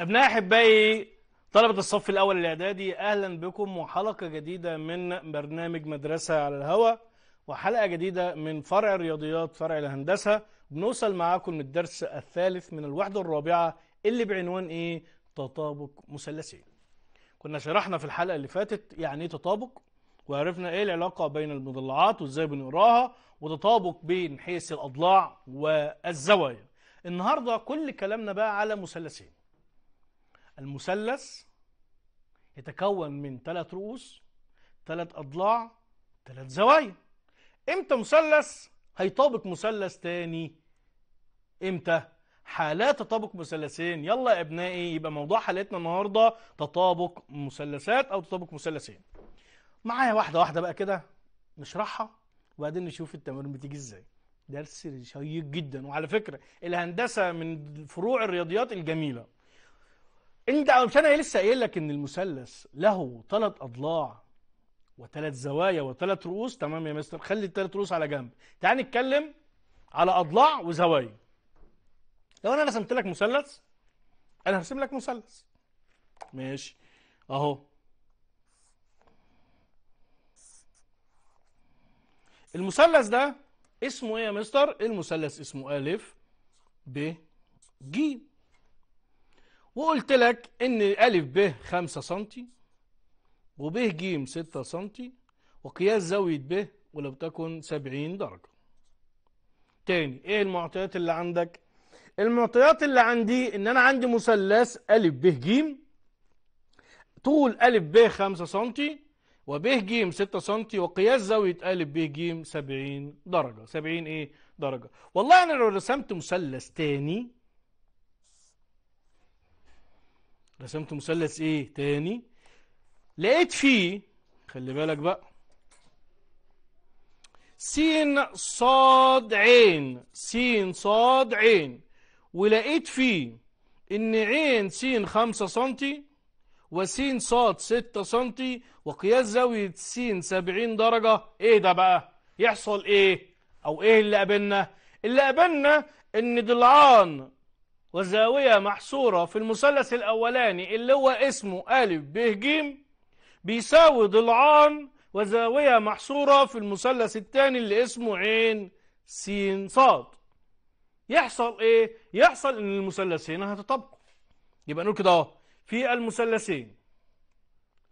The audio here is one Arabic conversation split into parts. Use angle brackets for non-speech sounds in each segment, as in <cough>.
أبناء أحبائي طلبة الصف الأول الإعدادي أهلا بكم وحلقة جديدة من برنامج مدرسة على الهواء وحلقة جديدة من فرع الرياضيات فرع الهندسة بنوصل معاكم الدرس الثالث من الوحدة الرابعة اللي بعنوان إيه؟ تطابق مثلثين كنا شرحنا في الحلقة اللي فاتت يعني إيه تطابق وعرفنا إيه العلاقة بين المضلعات وإزاي بنقراها وتطابق بين حيث الأضلاع والزوايا النهاردة كل كلامنا بقى على مثلثين المثلث يتكون من ثلاث رؤوس ثلاث أضلاع ثلاث زوايا امتى مثلث هيطابق مثلث تاني امتى حالات تطابق مثلثين يلا يا ابنائي يبقى موضوع حلقتنا النهارده تطابق مثلثات او تطابق مثلثين معايا واحده واحده بقى كده نشرحها وبعدين نشوف التمارين بتيجي ازاي درس شيق جدا وعلى فكره الهندسه من فروع الرياضيات الجميله انت مش انا لسه قايل لك ان المثلث له ثلاث اضلاع وثلاث زوايا وثلاث رؤوس تمام يا مستر خلي الثلاث رؤوس على جنب تعال نتكلم على اضلاع وزوايا لو انا رسمت لك مثلث انا هرسم لك مثلث ماشي اهو المثلث ده اسمه ايه يا مستر المثلث اسمه ا ب ج وقلت لك ان ا ب 5 و وب ج 6 سم وقياس زاوية ب ولو تكن 70 درجة تاني ايه المعطيات اللي عندك المعطيات اللي عندي ان انا عندي مثلث أ ب ج طول أ ب 5 و وب ج 6 سم وقياس زاوية أ ب ج 70 درجة 70 ايه درجة والله انا لو رسمت مثلث تاني رسمت مثلث ايه تاني لقيت فيه خلي بالك بقى س ص ع س ص ع ولقيت فيه ان ع س 5 سم و س ص 6 سم وقياس زاوية س 70 درجة ايه ده بقى يحصل ايه او ايه اللي قابلنا اللي قابلنا ان ضلعان وزاوية محصورة في المثلث الأولاني اللي هو اسمه ألف ب ج بيساوي ضلعان وزاوية محصورة في المثلث الثاني اللي اسمه عين س ص يحصل إيه؟ يحصل إن المثلثين هتطابقوا يبقى نقول كده أهو في المثلثين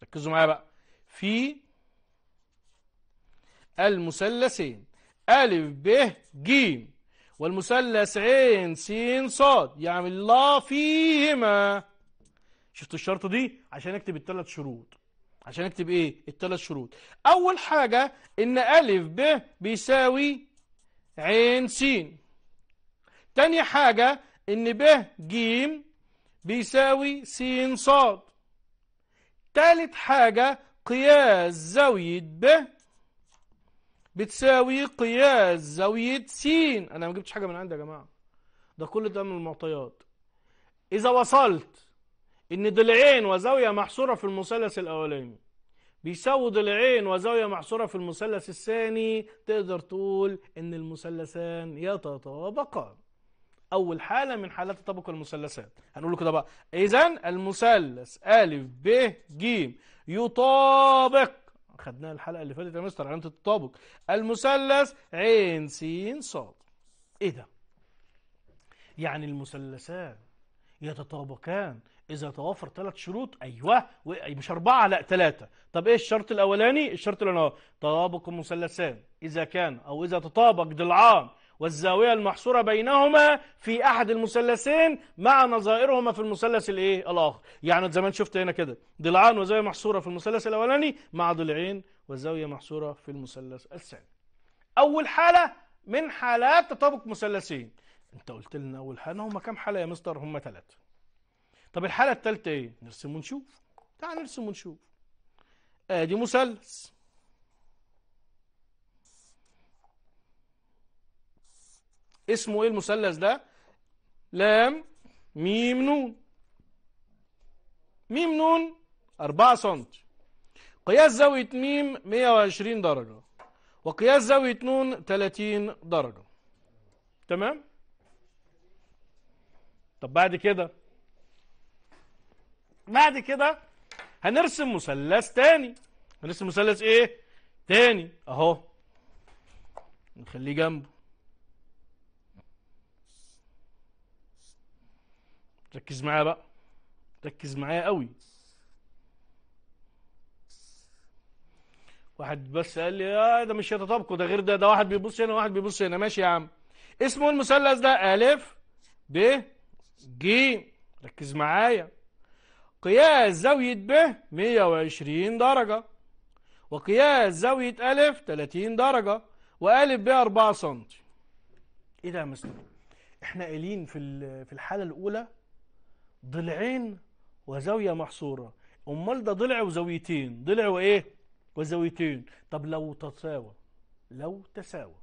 ركزوا معايا بقى في المثلثين أ ب ج والمثلث عين سين صاد يعمل يعني الله فيهما شفت الشرطة دي عشان اكتب الثلاث شروط عشان اكتب ايه الثلاث شروط اول حاجة ان الف ب بيساوي عين سين تاني حاجة ان ب جيم بيساوي سين صاد تالت حاجة قياس زاوية ب بتساوي قياس زاوية س أنا ما جبتش حاجة من عندي يا جماعة ده كل ده من المعطيات إذا وصلت إن ضلعين وزاوية محصورة في المثلث الأولاني بيساووا ضلعين وزاوية محصورة في المثلث الثاني تقدر تقول إن المثلثان يتطابقان أول حالة من حالات تطابق المثلثات هنقول كده بقى إذا المثلث أ ب ج يطابق خدناها الحلقة اللي فاتت يا مستر علامة التطابق المثلث عين س ص ايه ده يعني المثلثان يتطابقان إذا توافر ثلاث شروط أيوه مش أربعة لا ثلاثة طب إيه الشرط الأولاني الشرط اللي أنا تطابق المثلثان إذا كان أو إذا تطابق ضلعان والزاوية المحصورة بينهما في أحد المثلثين مع نظائرهما في المثلث الايه الآخر يعني زمان شفت هنا كده ضلعان وزاوية محصورة في المثلث الأولاني مع ضلعين وزاوية محصورة في المثلث الثاني أول حالة من حالات تطابق مثلثين أنت قلت لنا أول حالة هما كام حالة يا مستر هما ثلاثة طب الحالة الثالثة إيه نرسم ونشوف تعال نرسم ونشوف آدي آه، مثلث اسمه ايه المثلث ده لام ميم نون ميم نون 4 سم قياس زاوية ميم 120 درجة وقياس زاوية نون 30 درجة تمام طب بعد كده بعد كده هنرسم مثلث تاني هنرسم مثلث ايه تاني اهو نخليه جنبه ركز معايا بقى ركز معايا قوي واحد بس قال لي اه ده مش يتطابقوا ده غير ده ده واحد بيبص هنا وواحد بيبص هنا ماشي يا عم اسمه المثلث ده الف ب ج ركز معايا قياس زاوية ب 120 درجة وقياس زاوية ألف 30 درجة وألف ب 4 سم إيه ده يا مستر؟ إحنا قايلين في في الحالة الأولى ضلعين وزاوية محصورة امال ده ضلع وزاويتين ضلع وايه وزاويتين طب لو تساوى لو تساوى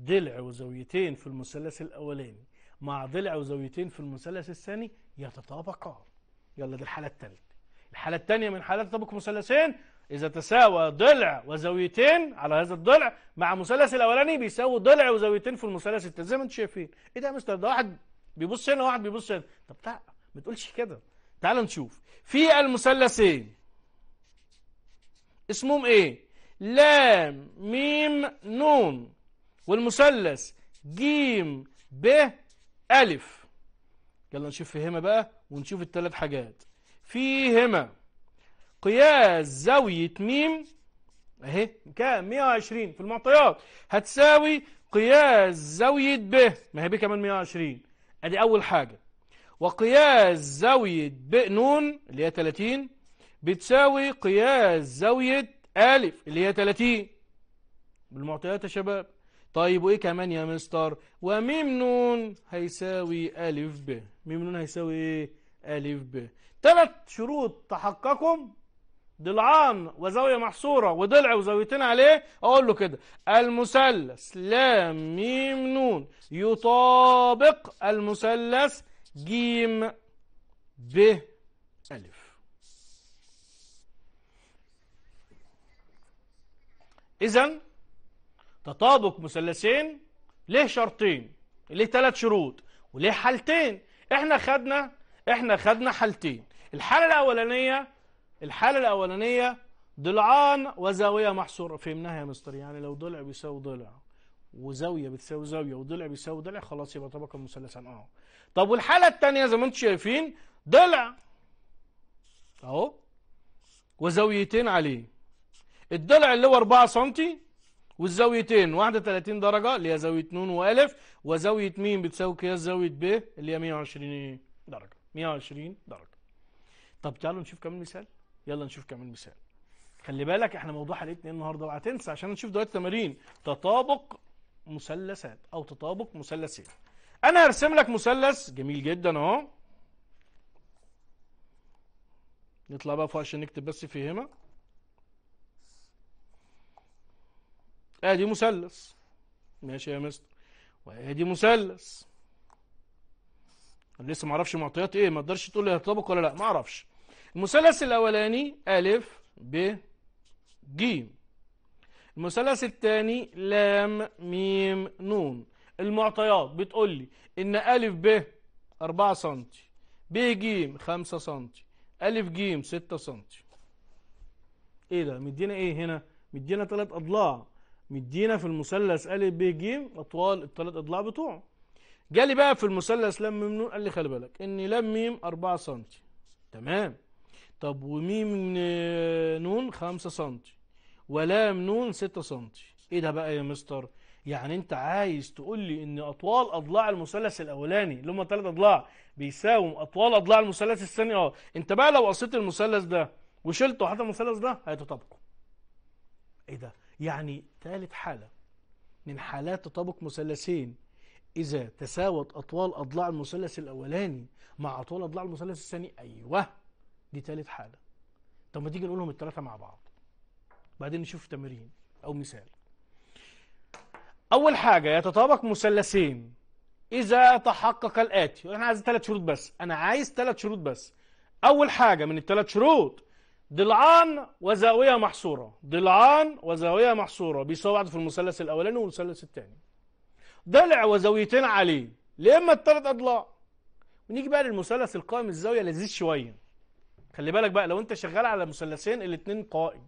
ضلع وزاويتين في المثلث الاولاني مع ضلع وزاويتين في المثلث الثاني يتطابقان يلا دي الحالة الثالثة الحالة الثانية من حالات تطابق مثلثين إذا تساوى ضلع وزاويتين على هذا الضلع مع مثلث الأولاني بيساوي ضلع وزاويتين في المثلث الثاني زي ما أنتم شايفين إيه ده يا مستر ده واحد بيبص هنا واحد بيبص هنا طب لا ما تقولش كده تعال نشوف في المثلثين اسمهم ايه لام ميم نون والمثلث جيم ب ألف يلا نشوف فيهما بقى ونشوف الثلاث حاجات فيهما قياس زاوية ميم اهي كام 120 في المعطيات هتساوي قياس زاوية ب ما هي ب كمان 120 ادي اول حاجة وقياس زاوية ب نون اللي هي 30 بتساوي قياس زاوية ألف اللي هي 30 بالمعطيات يا شباب طيب وإيه كمان يا مستر وميم نون هيساوي ألف ب ميم نون هيساوي إيه ألف ب ثلاث شروط تحققهم ضلعان وزاوية محصورة وضلع وزاويتين عليه أقول له كده المثلث لام ميم نون يطابق المثلث جيم ب ألف إذا تطابق مثلثين ليه شرطين ليه ثلاث شروط وليه حالتين احنا خدنا احنا خدنا حالتين الحالة الأولانية الحالة الأولانية ضلعان وزاوية محصورة فهمناها يا مستر يعني لو ضلع بيساوي ضلع وزاوية بتساوي زاوية وضلع بيساوي ضلع خلاص يبقى طبقا مثلثا اه طب والحالة التانية زي ما انتم شايفين ضلع اهو وزاويتين عليه الضلع اللي هو 4 سم والزاويتين 31 درجة اللي هي زاوية نون وألف وزاوية مين بتساوي قياس زاوية ب اللي هي 120 درجة 120 درجة طب تعالوا نشوف كمان مثال يلا نشوف كمان مثال خلي بالك احنا موضوع حلقتنا ايه النهارده اوعى تنسى عشان نشوف دلوقتي تمارين تطابق مثلثات او تطابق مثلثين انا هرسم لك مثلث جميل جدا اهو نطلع بقى فوق عشان نكتب بس في هنا ادي مثلث ماشي يا مستر وادي مثلث انا لسه ما اعرفش معطيات ايه ما تقدرش تقول لي هيطلبك ولا لا ما اعرفش المثلث الاولاني ا ب ج المثلث الثاني لام ميم نون المعطيات بتقول لي ان ألف ب 4 سم ب ج 5 سم ألف ج 6 سم ايه ده مدينا ايه هنا مدينا ثلاث اضلاع مدينا في المثلث أ ب ج أطوال الثلاث أضلاع بتوعه جالي بقى في المثلث لم م نون قال لي خلي بالك إن لم م 4 سم تمام طب وميم نون 5 سم ولام نون 6 سم إيه ده بقى يا مستر يعني انت عايز تقول لي ان اطوال اضلاع المثلث الاولاني اللي هم ثلاث اضلاع بيساووا اطوال اضلاع المثلث الثاني اه انت بقى لو قصيت المثلث ده وشلته وحطيت المثلث ده هيتطابقوا ايه ده يعني ثالث حاله من حالات تطابق مثلثين إذا تساوت أطوال أضلاع المثلث الأولاني مع أطوال أضلاع المثلث الثاني أيوه دي ثالث حالة طب ما تيجي نقولهم التلاتة مع بعض بعدين نشوف تمرين أو مثال أول حاجة يتطابق مثلثين إذا تحقق الآتي أنا عايز ثلاث شروط بس أنا عايز ثلاث شروط بس أول حاجة من الثلاث شروط ضلعان وزاوية محصورة ضلعان وزاوية محصورة بيساوي بعض في المثلث الأولاني والمثلث الثاني ضلع وزاويتين عليه لإما الثلاث أضلاع ونيجي بقى للمثلث القائم الزاوية لذيذ شوية خلي بالك بقى لو أنت شغال على مثلثين الاثنين قائم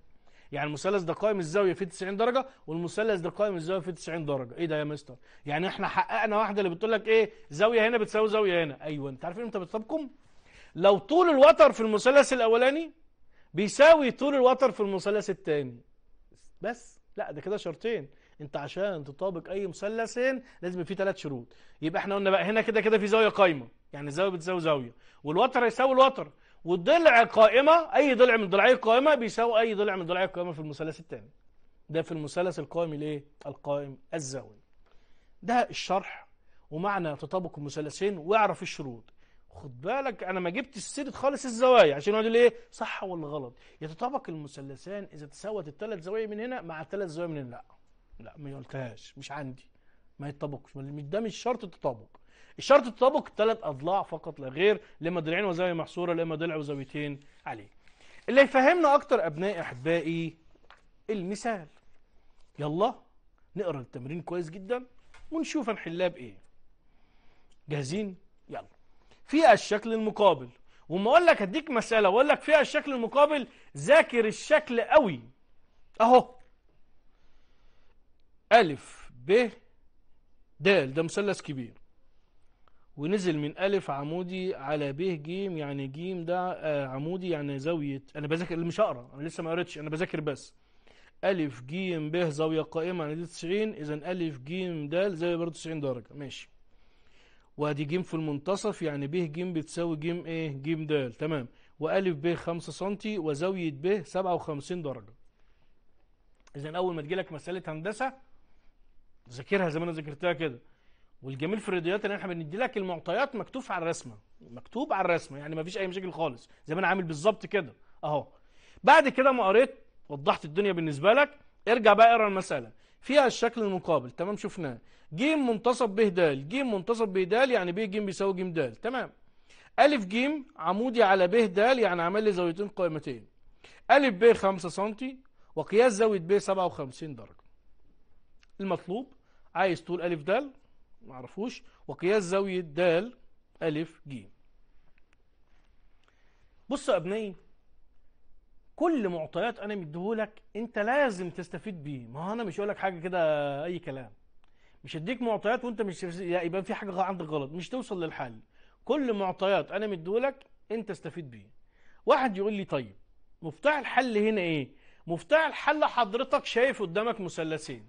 يعني المثلث ده قائم الزاويه فيه 90 درجه والمثلث ده قائم الزاويه فيه 90 درجه ايه ده يا مستر يعني احنا حققنا واحده اللي بتقول لك ايه زاويه هنا بتساوي زاويه هنا ايوه انت عارفين انت بتطبقهم لو طول الوتر في المثلث الاولاني بيساوي طول الوتر في المثلث الثاني بس لا ده كده شرطين انت عشان تطابق اي مثلثين لازم في ثلاث شروط يبقى احنا قلنا بقى هنا كده كده في زاويه قايمه يعني الزاويه بتساوي زاويه والوتر هيساوي الوتر والضلع قائمة أي ضلع من ضلعي القائمة بيساوي أي ضلع من ضلعي القائمة في المثلث الثاني ده في المثلث القائم الايه؟ القائم الزاوية ده الشرح ومعنى تطابق المثلثين واعرف الشروط خد بالك انا ما جبت السيره خالص الزوايا عشان يقعدوا ايه صح ولا غلط يتطابق المثلثان اذا تساوت الثلاث زوايا من هنا مع الثلاث زوايا من هنا لا لا ما قلتهاش مش عندي ما يتطابقش ده مش شرط التطابق الشرط تطابق ثلاث أضلاع فقط لا غير لما ضلعين وزاوية محصورة لما ضلع وزاويتين عليه اللي يفهمنا أكتر أبنائي أحبائي المثال يلا نقرأ التمرين كويس جدا ونشوف هنحلها بإيه جاهزين؟ يلا فيها الشكل المقابل وما أقول لك هديك مسألة وأقول لك فيها الشكل المقابل ذاكر الشكل قوي أهو ألف ب د ده مثلث كبير ونزل من ألف عمودي على ب ج يعني ج ده آه، عمودي يعني زاوية أنا بذاكر مش هقرا أنا لسه ما قريتش أنا بذاكر بس ألف ج ب زاوية قائمة على دي 90 إذا ألف ج د زاوية برضه 90 درجة ماشي وأدي ج في المنتصف يعني ب ج بتساوي ج إيه ج د تمام وألف ب 5 سم وزاوية ب 57 درجة إذا أول ما تجيلك مسألة هندسة ذاكرها زي ما أنا ذاكرتها كده والجميل في الرياضيات ان احنا بندي لك المعطيات مكتوب على الرسمه مكتوب على الرسمه يعني ما فيش اي مشاكل خالص زي ما انا عامل بالظبط كده اهو بعد كده ما قريت وضحت الدنيا بالنسبه لك ارجع بقى اقرا المساله فيها الشكل المقابل تمام شفناه ج منتصب ب د ج منتصب ب د يعني ب ج بيساوي ج د تمام ا ج عمودي على ب د يعني عمل لي زاويتين قائمتين ا ب 5 سم وقياس زاويه ب 57 درجه المطلوب عايز طول ا د ما وقياس زاوية د ألف ج بص يا أبنائي كل معطيات أنا مديهولك أنت لازم تستفيد بيه ما هو أنا مش هقول لك حاجة كده أي كلام مش هديك معطيات وأنت مش يبقى في حاجة عندك غلط مش توصل للحل كل معطيات أنا مديهولك أنت استفيد بيه واحد يقول لي طيب مفتاح الحل هنا إيه مفتاح الحل حضرتك شايف قدامك مثلثين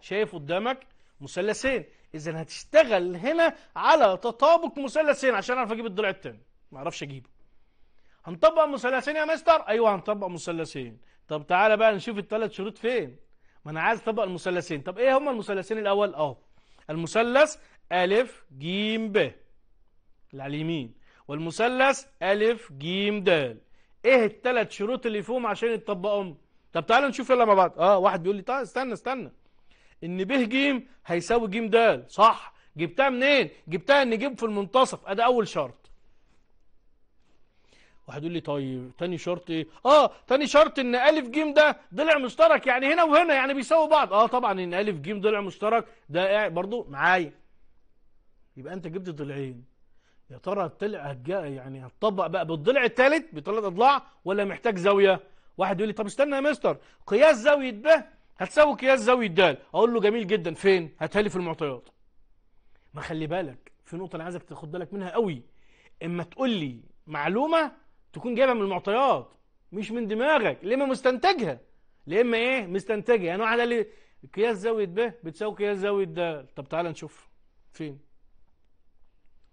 شايف قدامك مثلثين اذا هتشتغل هنا على تطابق مثلثين عشان اعرف اجيب الضلع التاني ما اعرفش اجيبه هنطبق مثلثين يا مستر ايوه هنطبق مثلثين طب تعالى بقى نشوف الثلاث شروط فين ما انا عايز اطبق المثلثين طب ايه هما المثلثين الاول اهو المثلث ا ج ب اللي على اليمين والمثلث ا ج د ايه الثلاث شروط اللي فيهم عشان يطبقهم طب تعالى نشوف يلا مع بعض اه واحد بيقول لي طيب استنى استنى ان ب ج هيساوي ج د صح جبتها منين جبتها ان ج في المنتصف ادي اول شرط واحد يقول لي طيب تاني شرط ايه اه تاني شرط ان ا ج ده ضلع مشترك يعني هنا وهنا يعني بيساوي بعض اه طبعا ان ا ج ضلع مشترك ده برضو معايا يبقى انت جبت ضلعين يا ترى طلع يعني هتطبق بقى بالضلع الثالث بثلاث اضلاع ولا محتاج زاويه واحد يقول لي طب استنى يا مستر قياس زاويه ب هتساوي قياس زاويه د اقول له جميل جدا فين هاتها في المعطيات ما خلي بالك في نقطه انا عايزك تاخد بالك منها قوي اما تقول لي معلومه تكون جايبها من المعطيات مش من دماغك ليه ما مستنتجها ليه ايه مستنتجها يعني واحد قال لي قياس زاويه ب بتساوي قياس زاويه د طب تعالى نشوف فين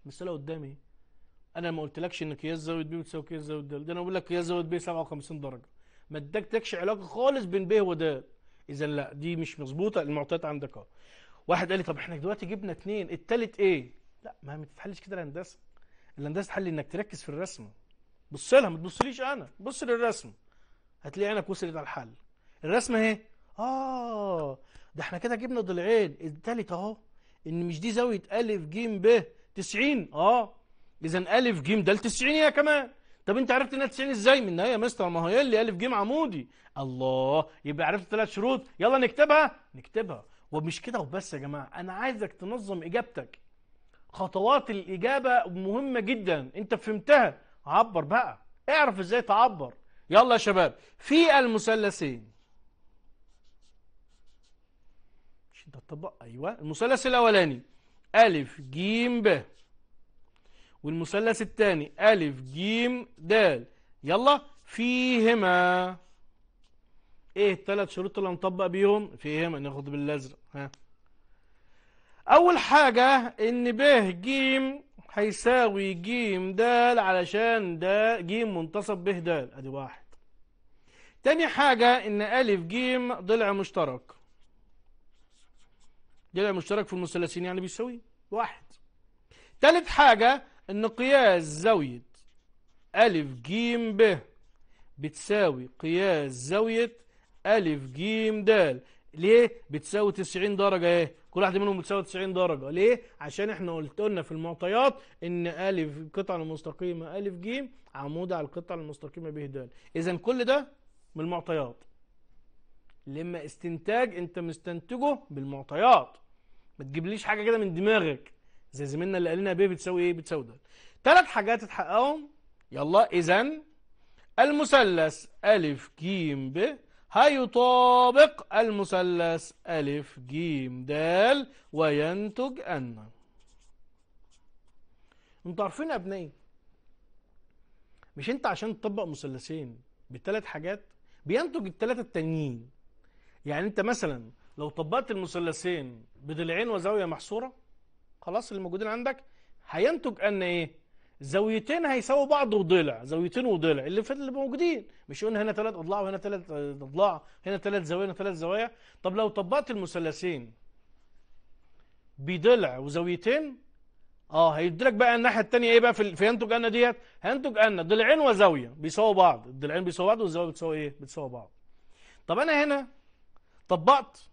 المساله قدامي انا ما قلتلكش ان قياس زاويه ب بتساوي قياس زاويه د ده انا بقول لك قياس زاويه ب 57 درجه ما ادكتكش علاقه خالص بين ب ودال اذا لا دي مش مظبوطه المعطيات عندك اه واحد قال لي طب احنا دلوقتي جبنا اثنين الثالث ايه لا ما بتتحلش كده الهندسه الهندسه تحل انك تركز في الرسمه بص لها ما تبصليش انا بص للرسم هتلاقي عينك وصلت على الحل الرسمه إيه؟ اهي اه ده احنا كده جبنا ضلعين الثالث اهو ان مش دي زاويه ا ج ب 90 اه اذا ا ج د 90 يا كمان طب انت عرفت انها 90 ازاي من النهايه يا مستر ما هو اللي الف جيم عمودي الله يبقى عرفت ثلاث شروط يلا نكتبها نكتبها ومش كده وبس يا جماعه انا عايزك تنظم اجابتك خطوات الاجابه مهمه جدا انت فهمتها عبر بقى اعرف ازاي تعبر يلا يا شباب في المثلثين مش انت تطبق ايوه المثلث الاولاني ا ج ب والمثلث الثاني ألف جيم دال يلا فيهما ايه الثلاث شروط اللي هنطبق بيهم فيهما ناخد بالازرق ها اول حاجة ان ب ج هيساوي ج د علشان د ج منتصب ب د ادي واحد تاني حاجة ان أ ج ضلع مشترك ضلع مشترك في المثلثين يعني بيساوي واحد تالت حاجة قياس زاوية ألف جيم ب بتساوي قياس زاوية ألف جيم د ليه بتساوي 90 درجة ايه كل واحدة منهم بتساوي 90 درجة ليه عشان احنا قلت قلنا في المعطيات ان ألف القطعة المستقيمة ألف جيم عمود على القطعة المستقيمة به د إذا كل ده من المعطيات لما استنتاج انت مستنتجه بالمعطيات ما تجيبليش حاجة كده من دماغك زي زميلنا اللي قال لنا ب بتساوي ايه بتساوي د ثلاث حاجات اتحققهم يلا اذا المثلث ا ج ب هيطابق المثلث ا ج د وينتج ان انتوا عارفين يا ابنائي مش انت عشان تطبق مثلثين بثلاث حاجات بينتج الثلاثه التانيين يعني انت مثلا لو طبقت المثلثين بضلعين وزاويه محصوره خلاص اللي موجودين عندك هينتج ان ايه زاويتين هيساووا بعض وضلع زاويتين وضلع اللي في اللي موجودين مش قلنا هنا ثلاث اضلاع وهنا ثلاث اضلاع هنا ثلاث زوايا هنا ثلاث زوايا طب لو طبقت المثلثين بضلع وزاويتين اه هيديلك بقى الناحيه الثانيه ايه بقى في فينتج ان ديت هينتج ان ضلعين وزاويه بيساووا بعض الضلعين بيساووا بعض والزاويه بتساوي ايه بتساوي بعض طب انا هنا طبقت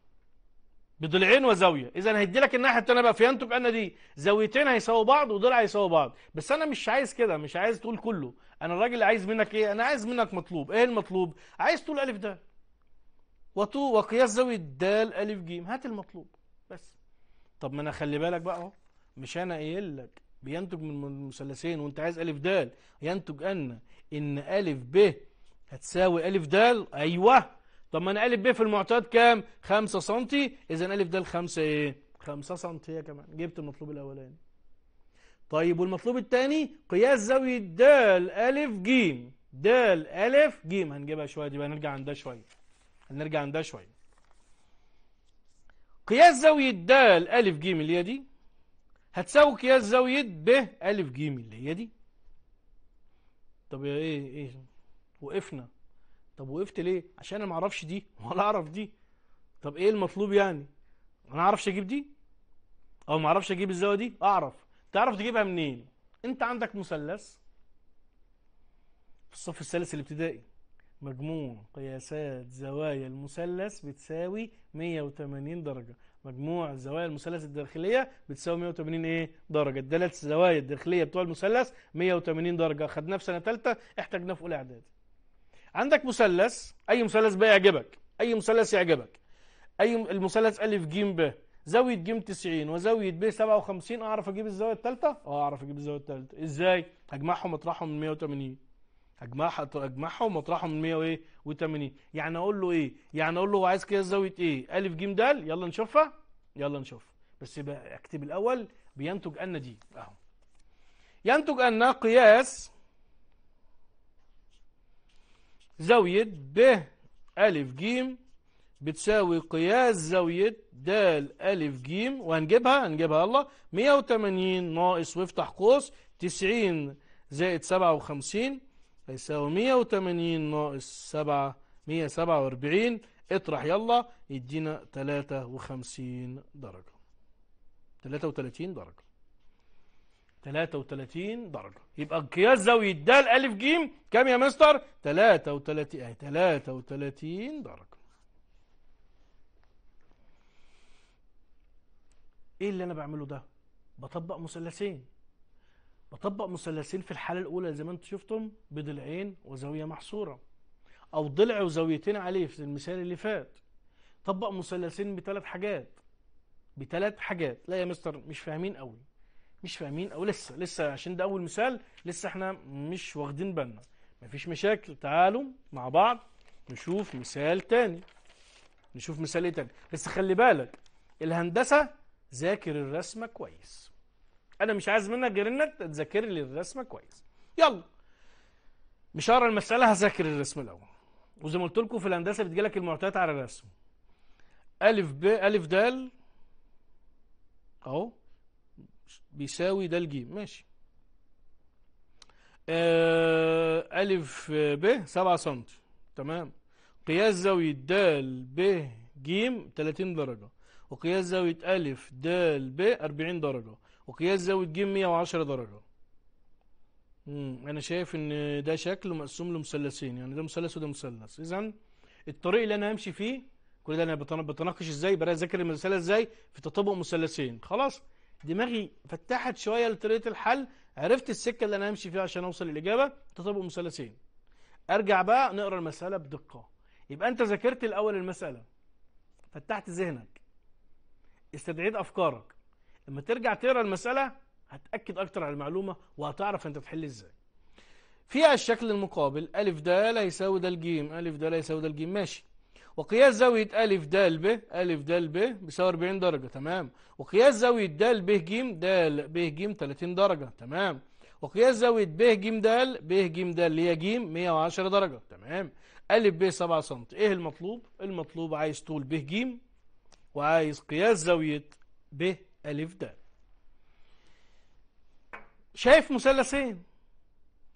بضلعين وزاويه اذا هيدي لك الناحيه الثانيه بقى فينتج ان دي زاويتين هيساووا بعض وضلع هيساووا بعض بس انا مش عايز كده مش عايز تقول كله انا الراجل عايز منك ايه انا عايز منك مطلوب ايه المطلوب عايز طول الف د وطو وقياس زاويه د الف ج هات المطلوب بس طب ما انا خلي بالك بقى اهو مش انا قايل لك بينتج من مثلثين وانت عايز الف د ينتج ان ان الف ب هتساوي الف د ايوه طب ما انا الف ب في المعتاد كام 5 سم اذا ا ده 5 ايه 5 سم هي كمان جبت المطلوب الاولاني طيب والمطلوب الثاني قياس زاويه د ا ج د ا ج هنجيبها شويه دي بقى نرجع عندها شويه هنرجع عندها شويه قياس زاويه د ا ج اللي هي دي هتساوي قياس زاويه ب ا ج اللي هي دي طب ايه ايه وقفنا طب وقفت ليه عشان انا ما اعرفش دي <laughs> ولا اعرف دي طب ايه المطلوب يعني انا اعرفش اجيب دي او ما اعرفش اجيب الزاويه دي اعرف تعرف تجيبها منين انت عندك مثلث في الصف الثالث الابتدائي مجموع قياسات زوايا المثلث بتساوي 180 درجة مجموع زوايا المثلث الداخلية بتساوي 180 ايه درجة الثلاث زوايا الداخلية بتوع المثلث 180 درجة خدناه في سنة ثالثة احتجناه في اولى اعدادي عندك مثلث أي مثلث بقى يعجبك أي مثلث يعجبك أي المثلث ألف ج ب زاوية ج 90 وزاوية ب 57 أعرف أجيب الزاوية الثالثة؟ أه أعرف أجيب الزاوية الثالثة إزاي؟ هجمعهم وأطرحهم من 180 اجمعها اجمعهم واطرحهم من 180 يعني اقول له ايه يعني اقول له هو عايز كده زاويه ايه الف ج د يلا نشوفها يلا نشوف بس يبقى اكتب الاول بينتج ان دي اهو ينتج ان قياس زاوية ب ألف ج بتساوي قياس زاوية د ألف ج وهنجيبها هنجيبها الله 180 ناقص وافتح قوس 90 زائد 57 هيساوي 180 ناقص 7 147 اطرح يلا يدينا 53 درجة 33 درجة 33 درجة يبقى قياس زاوية د ا ج كام يا مستر 33 اهي 33 درجة ايه اللي انا بعمله ده بطبق مثلثين بطبق مثلثين في الحالة الاولى زي ما انتم شفتم بضلعين وزاوية محصورة او ضلع وزاويتين عليه في المثال اللي فات طبق مثلثين بثلاث حاجات بثلاث حاجات لا يا مستر مش فاهمين قوي مش فاهمين او لسه لسه عشان ده اول مثال لسه احنا مش واخدين بالنا مفيش مشاكل تعالوا مع بعض نشوف مثال تاني نشوف مثال ايه تاني بس خلي بالك الهندسه ذاكر الرسمه كويس انا مش عايز منك غير انك تذاكر لي الرسمه كويس يلا مش هقرا المساله هذاكر الرسم الاول وزي ما قلت لكم في الهندسه بتجيلك المعطيات على الرسم ا ب ا د اهو بيساوي ده الجيم ماشي آه، ألف آه، ب 7 سم تمام قياس زاوية د ب ج 30 درجة وقياس زاوية أ د ب 40 درجة وقياس زاوية ج 110 درجة أنا شايف إن ده شكله مقسوم لمثلثين يعني ده مثلث وده مثلث إذا الطريق اللي أنا همشي فيه كل ده أنا بتناقش إزاي بذاكر المثلث إزاي في تطابق مثلثين خلاص دماغي فتحت شويه لطريقه الحل عرفت السكه اللي انا همشي فيها عشان اوصل للاجابه تطابق مثلثين ارجع بقى نقرا المساله بدقه يبقى انت ذاكرت الاول المساله فتحت ذهنك استدعيت افكارك لما ترجع تقرا المساله هتاكد اكتر على المعلومه وهتعرف انت تحل ازاي فيها الشكل المقابل ا د لا يساوي د الجيم ا د لا يساوي د الجيم ماشي وقياس زاوية أ د ب أ د ب بيساوي 40 درجة تمام وقياس زاوية د ب ج د ب ج 30 درجة تمام وقياس زاوية ب ج د ب ج د اللي هي ج 110 درجة تمام أ ب 7 سم إيه المطلوب؟ المطلوب عايز طول ب ج وعايز قياس زاوية ب أ د شايف مثلثين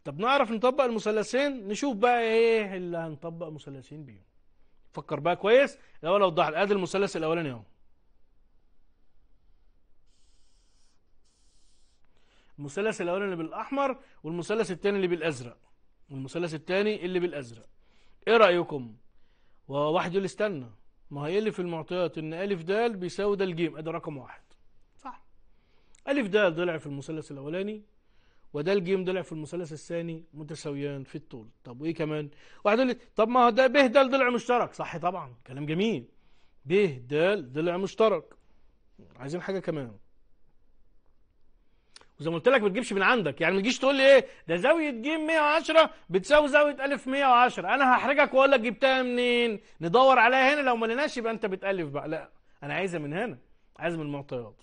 طب نعرف نطبق المثلثين نشوف بقى ايه اللي هنطبق مثلثين بيهم فكر بقى كويس الاول اوضح ادي المثلث الاولاني اهو المثلث الاولاني اللي بالاحمر والمثلث الثاني اللي بالازرق والمثلث الثاني اللي بالازرق ايه رايكم وواحد يقول استنى ما هي إيه اللي في المعطيات ان ا د بيساوي د ج ادي رقم واحد صح ا د ضلع في المثلث الاولاني وده الجيم ضلع في المثلث الثاني متساويان في الطول طب وايه كمان واحد يقول لي طب ما هو ده به د ضلع مشترك صح طبعا كلام جميل به د ضلع مشترك عايزين حاجه كمان وزي ما قلت لك ما تجيبش من عندك يعني ما تجيش تقول لي ايه ده زاويه ج 110 بتساوي زاويه ا 110 انا هحرجك واقول لك جبتها منين ندور عليها هنا لو ما لقيناش يبقى انت بتالف بقى لا انا عايزها من هنا عايز من المعطيات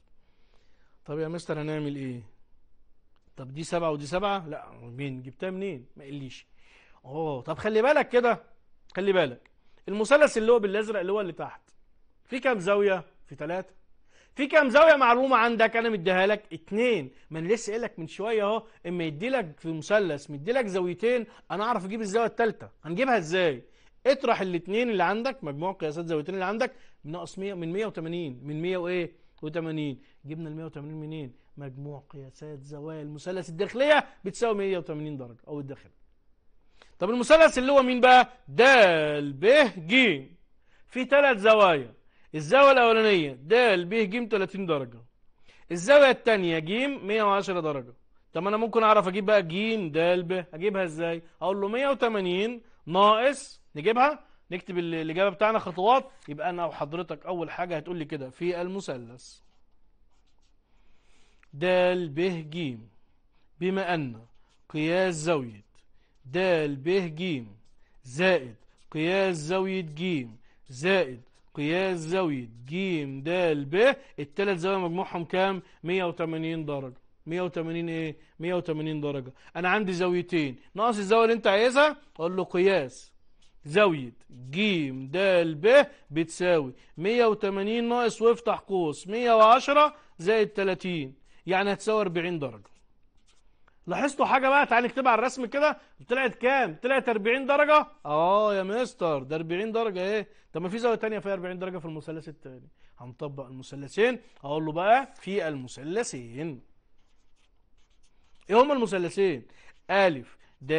طب يا مستر هنعمل ايه طب دي سبعة ودي سبعة لا مين جبتها منين ما قليش اوه طب خلي بالك كده خلي بالك المثلث اللي هو بالازرق اللي هو اللي تحت في كام زاوية في ثلاثة في كام زاوية معلومة عندك أنا مديها لك اتنين ما أنا لسه قايل لك من شوية أهو إما يدي لك في مثلث مدي لك زاويتين أنا أعرف أجيب الزاوية التالتة هنجيبها إزاي؟ اطرح الاثنين اللي عندك مجموع قياسات زاويتين اللي عندك ناقص 100 من 180 من 100 وإيه؟ و80 جبنا ال 180 منين؟ مجموع قياسات زوايا المثلث الداخلية بتساوي 180 درجة أو الداخلية طب المثلث اللي هو مين بقى د ب ج في ثلاث زوايا الزاوية الأولانية د ب ج 30 درجة الزاوية الثانية ج 110 درجة طب أنا ممكن أعرف أجيب بقى ج د ب أجيبها إزاي أقول له 180 ناقص نجيبها نكتب الإجابة بتاعنا خطوات يبقى أنا وحضرتك أول حاجة هتقول لي كده في المثلث د ب ج بما أن قياس زاوية د ب ج زائد قياس زاوية ج زائد قياس زاوية ج د ب التلات زوايا مجموعهم كام 180 درجة 180 ايه 180 درجة انا عندي زاويتين ناقص الزاوية اللي انت عايزها اقول له قياس زاوية ج د ب بتساوي 180 ناقص وافتح قوس 110 زائد 30 يعني هتساوي 40 درجة لاحظتوا حاجة بقى تعالى نكتبها على الرسم كده طلعت كام طلعت 40 درجة اه يا مستر ده 40 درجة ايه طب ما في زاوية تانية فيها 40 درجة في المثلث التاني هنطبق المثلثين اقول له بقى في المثلثين ايه هما المثلثين ا د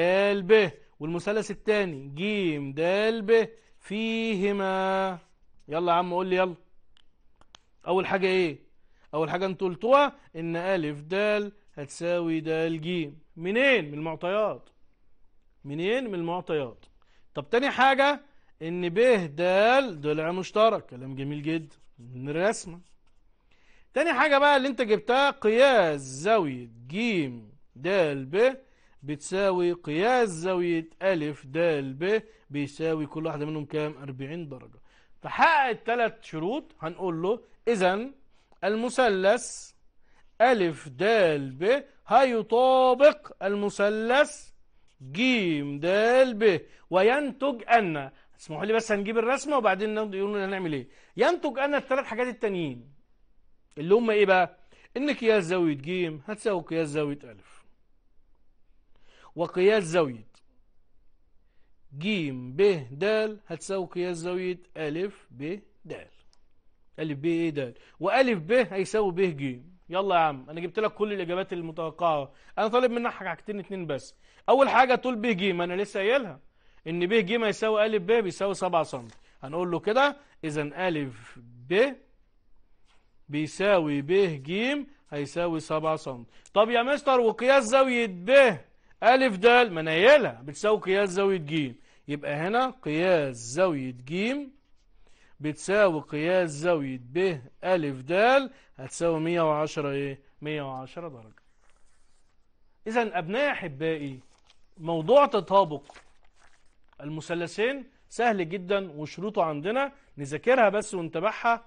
ب والمثلث التاني ج د ب فيهما يلا يا عم قول لي يلا اول حاجة ايه أول حاجة أنتوا قلتوها إن ألف دال هتساوي دال جيم منين؟ من المعطيات منين؟ من المعطيات طب تاني حاجة إن ب دال ضلع مشترك كلام جميل جدا من الرسمة تاني حاجة بقى اللي أنت جبتها قياس زاوية جيم دال ب بتساوي قياس زاوية ألف دال ب بيساوي كل واحدة منهم كام؟ 40 درجة فحقق التلات شروط هنقول له إذا المثلث ألف دال ب هيطابق المثلث جيم دال ب وينتج أن اسمحوا لي بس هنجيب الرسمة وبعدين يقولوا هنعمل ايه ينتج أن الثلاث حاجات التانيين اللي هم ايه بقى ان قياس زاوية جيم هتساوي قياس زاوية ألف وقياس زاوية جيم ب د هتساوي قياس زاوية ألف ب د ألف ب إيه ده وألف ب هيساوي ب ج يلا يا عم أنا جبت لك كل الإجابات المتوقعة أنا طالب منك حاجتين اتنين بس أول حاجة تقول ب ج ما أنا لسه قايلها إن ب ج هيساوي ا ألف ب بيساوي 7 سم هنقول له كده إذا ألف ب بيساوي ب ج هيساوي 7 سم طب يا مستر وقياس زاوية ب ألف د ما أنا قايلها بتساوي قياس زاوية ج يبقى هنا قياس زاوية ج بتساوي قياس زاوية ب ا د هتساوي 110 إيه؟ 110 درجة إذا أبنائي أحبائي موضوع تطابق المثلثين سهل جدا وشروطه عندنا نذاكرها بس ونتابعها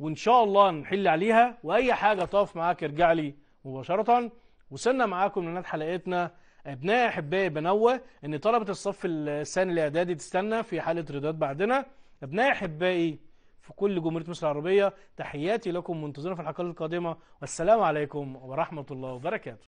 وإن شاء الله نحل عليها وأي حاجة تقف معاك ارجع لي مباشرة وصلنا معاكم لنهاية حلقتنا أبنائي أحبائي بنوه إن طلبة الصف الثاني الإعدادي تستنى في حالة رضات بعدنا أبنائي أحبائي في كل جمهورية مصر العربية تحياتي لكم منتظرين في الحلقات القادمة والسلام عليكم ورحمة الله وبركاته